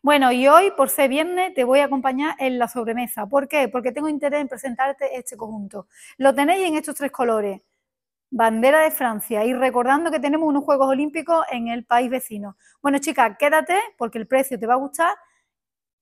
Bueno, y hoy, por ser viernes, te voy a acompañar en la sobremesa. ¿Por qué? Porque tengo interés en presentarte este conjunto. Lo tenéis en estos tres colores. Bandera de Francia y recordando que tenemos unos Juegos Olímpicos en el país vecino. Bueno, chicas, quédate porque el precio te va a gustar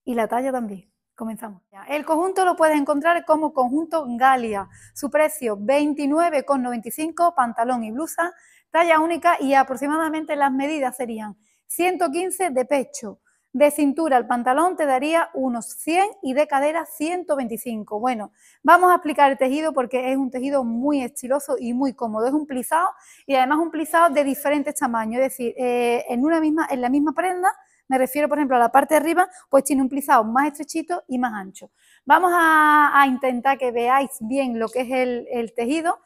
y la talla también. Comenzamos. El conjunto lo puedes encontrar como conjunto Galia. Su precio 29,95, pantalón y blusa, talla única y aproximadamente las medidas serían 115 de pecho, de cintura al pantalón te daría unos 100 y de cadera 125. Bueno, vamos a explicar el tejido porque es un tejido muy estiloso y muy cómodo. Es un plisado y además un plisado de diferentes tamaños. Es decir, eh, en, una misma, en la misma prenda, me refiero por ejemplo a la parte de arriba, pues tiene un plisado más estrechito y más ancho. Vamos a, intentar que veáis bien lo que es el tejido.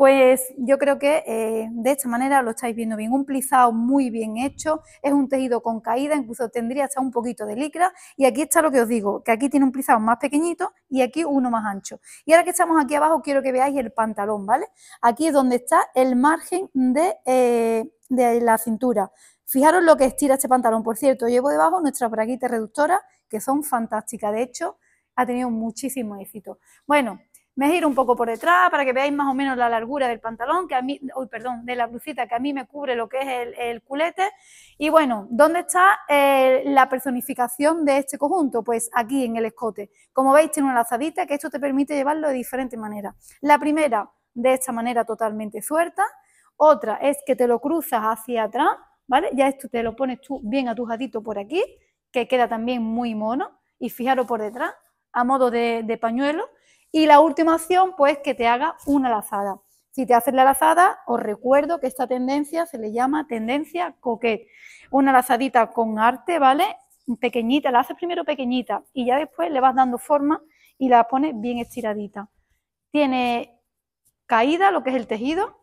Pues yo creo que eh, de esta manera lo estáis viendo bien, un plisado muy bien hecho, es un tejido con caída, incluso tendría hasta un poquito de licra y aquí está lo que os digo, que aquí tiene un plisado más pequeñito y aquí uno más ancho. Y ahora que estamos aquí abajo quiero que veáis el pantalón, ¿vale? Aquí es donde está el margen de, eh, de la cintura. Fijaros lo que estira este pantalón, por cierto, llevo debajo nuestra braguita reductora que son fantásticas, de hecho ha tenido muchísimo éxito. Bueno, me giro un poco por detrás para que veáis más o menos la largura del pantalón, que a mí, perdón, de la blusita que a mí me cubre lo que es el, culete. Y bueno, ¿dónde está eh, la personificación de este conjunto? Pues aquí en el escote. Como veis, tiene una lazadita que esto te permite llevarlo de diferentes maneras. La primera, de esta manera totalmente suelta. Otra es que te lo cruzas hacia atrás, ¿vale? Ya esto te lo pones tú bien atujadito por aquí, que queda también muy mono. Y fijaros por detrás, a modo de pañuelo y la última opción, pues que te haga una lazada. Si te haces la lazada, os recuerdo que esta tendencia se le llama tendencia coquet. Una lazadita con arte, ¿vale? Pequeñita, la haces primero pequeñita y ya después le vas dando forma y la pones bien estiradita. Tiene caída, lo que es el tejido,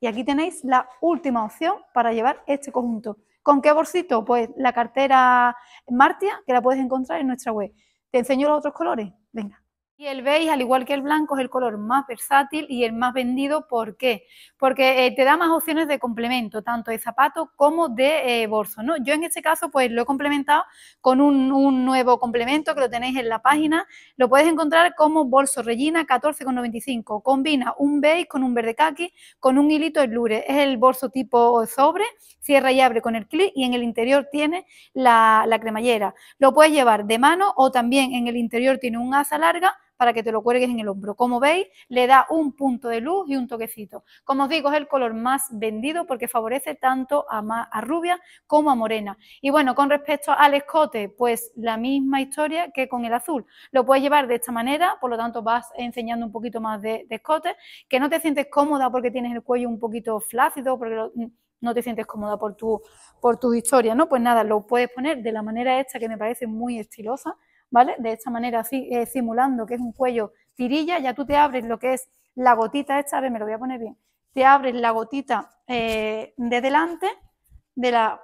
y aquí tenéis la última opción para llevar este conjunto. ¿Con qué bolsito? Pues la cartera Martia, que la puedes encontrar en nuestra web. ¿Te enseño los otros colores? Venga. Y el beige, al igual que el blanco, es el color más versátil y el más vendido. ¿Por qué? Porque eh, te da más opciones de complemento, tanto de zapato como de eh, bolso. ¿no? Yo en este caso pues lo he complementado con un, nuevo complemento que lo tenéis en la página. Lo puedes encontrar como bolso rellina 14,95. Combina un beige con un verde kaki con un hilito de lure. Es el bolso tipo sobre, cierra y abre con el clip y en el interior tiene la, la cremallera. Lo puedes llevar de mano o también en el interior tiene un asa larga para que te lo cuelgues en el hombro. Como veis, le da un punto de luz y un toquecito. Como os digo, es el color más vendido porque favorece tanto a, más, a rubia como a morena. Y bueno, con respecto al escote, pues la misma historia que con el azul. Lo puedes llevar de esta manera, por lo tanto vas enseñando un poquito más de, escote, que no te sientes cómoda porque tienes el cuello un poquito flácido, porque no te sientes cómoda por tu, por tus historias, ¿no? Pues nada, lo puedes poner de la manera esta que me parece muy estilosa ¿vale? De esta manera, eh, simulando que es un cuello tirilla, ya tú te abres lo que es la gotita, esta ver, me lo voy a poner bien, te abres la gotita eh, de delante, de la,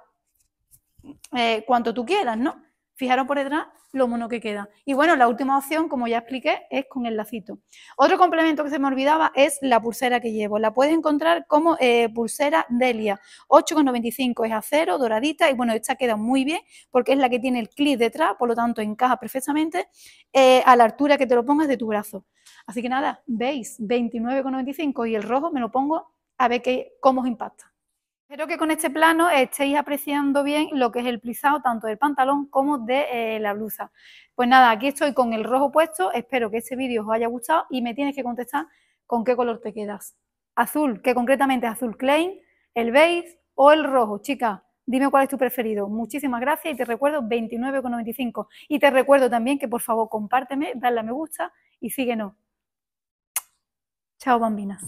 eh, cuanto tú quieras, ¿no? Fijaros por detrás lo mono que queda. Y bueno, la última opción, como ya expliqué, es con el lacito. Otro complemento que se me olvidaba es la pulsera que llevo. La puedes encontrar como eh, pulsera Delia. 8,95 es acero, doradita y bueno, esta queda muy bien porque es la que tiene el clip detrás, por lo tanto encaja perfectamente eh, a la altura que te lo pongas de tu brazo. Así que nada, veis, 29,95 y el rojo me lo pongo a ver cómo os impacta. Espero que con este plano estéis apreciando bien lo que es el plisado tanto del pantalón como de eh, la blusa. Pues nada, aquí estoy con el rojo puesto, espero que este vídeo os haya gustado y me tienes que contestar con qué color te quedas. Azul, que concretamente es azul Klein, el beige o el rojo, chica. Dime cuál es tu preferido. Muchísimas gracias y te recuerdo 29,95. Y te recuerdo también que por favor compárteme, dale a me gusta y síguenos. Chao bambinas.